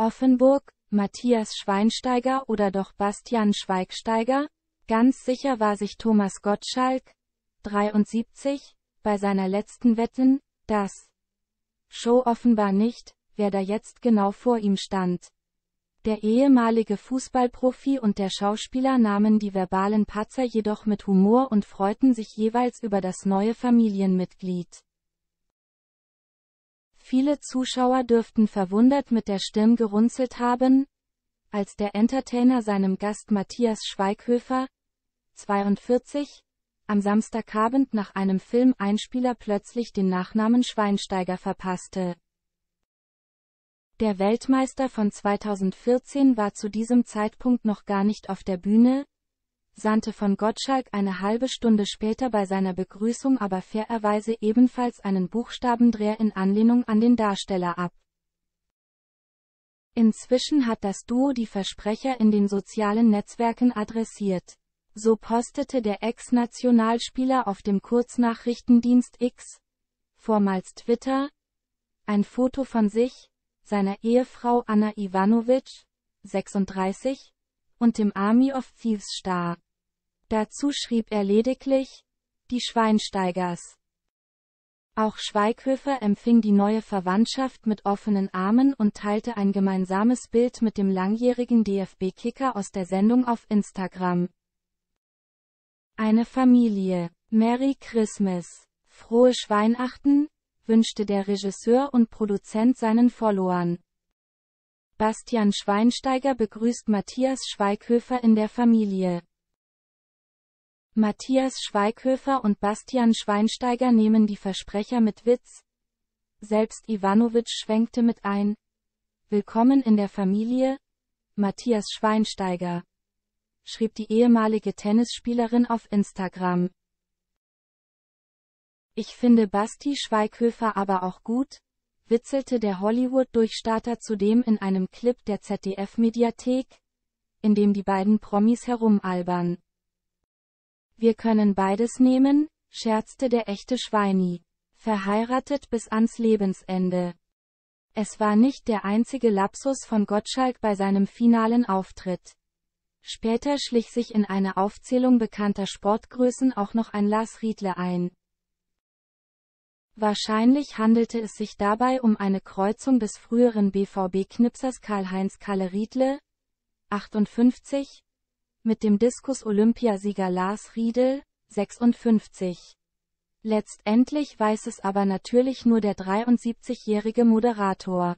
Offenburg, Matthias Schweinsteiger oder doch Bastian Schweigsteiger? Ganz sicher war sich Thomas Gottschalk, 73, bei seiner letzten Wetten, das Show offenbar nicht, wer da jetzt genau vor ihm stand. Der ehemalige Fußballprofi und der Schauspieler nahmen die verbalen Patzer jedoch mit Humor und freuten sich jeweils über das neue Familienmitglied. Viele Zuschauer dürften verwundert mit der Stirn gerunzelt haben, als der Entertainer seinem Gast Matthias Schweighöfer, 42, am Samstagabend nach einem Filmeinspieler plötzlich den Nachnamen Schweinsteiger verpasste. Der Weltmeister von 2014 war zu diesem Zeitpunkt noch gar nicht auf der Bühne, sandte von Gottschalk eine halbe Stunde später bei seiner Begrüßung aber fairerweise ebenfalls einen Buchstabendreher in Anlehnung an den Darsteller ab. Inzwischen hat das Duo die Versprecher in den sozialen Netzwerken adressiert. So postete der Ex-Nationalspieler auf dem Kurznachrichtendienst X, vormals Twitter, ein Foto von sich, seiner Ehefrau Anna Ivanovic, 36, und dem Army of Thieves Star. Dazu schrieb er lediglich die Schweinsteigers. Auch Schweighöfer empfing die neue Verwandtschaft mit offenen Armen und teilte ein gemeinsames Bild mit dem langjährigen DFB-Kicker aus der Sendung auf Instagram. Eine Familie. Merry Christmas. Frohe Schweinachten, wünschte der Regisseur und Produzent seinen Followern. Bastian Schweinsteiger begrüßt Matthias Schweighöfer in der Familie. Matthias Schweighöfer und Bastian Schweinsteiger nehmen die Versprecher mit Witz. Selbst Ivanovic schwenkte mit ein. Willkommen in der Familie, Matthias Schweinsteiger, schrieb die ehemalige Tennisspielerin auf Instagram. Ich finde Basti Schweighöfer aber auch gut, witzelte der Hollywood-Durchstarter zudem in einem Clip der ZDF-Mediathek, in dem die beiden Promis herumalbern. Wir können beides nehmen, scherzte der echte Schweini. Verheiratet bis ans Lebensende. Es war nicht der einzige Lapsus von Gottschalk bei seinem finalen Auftritt. Später schlich sich in eine Aufzählung bekannter Sportgrößen auch noch ein Lars Riedle ein. Wahrscheinlich handelte es sich dabei um eine Kreuzung des früheren BVB-Knipsers Karl-Heinz Kalle Riedle, 58, mit dem Diskus-Olympiasieger Lars Riedel, 56. Letztendlich weiß es aber natürlich nur der 73-jährige Moderator.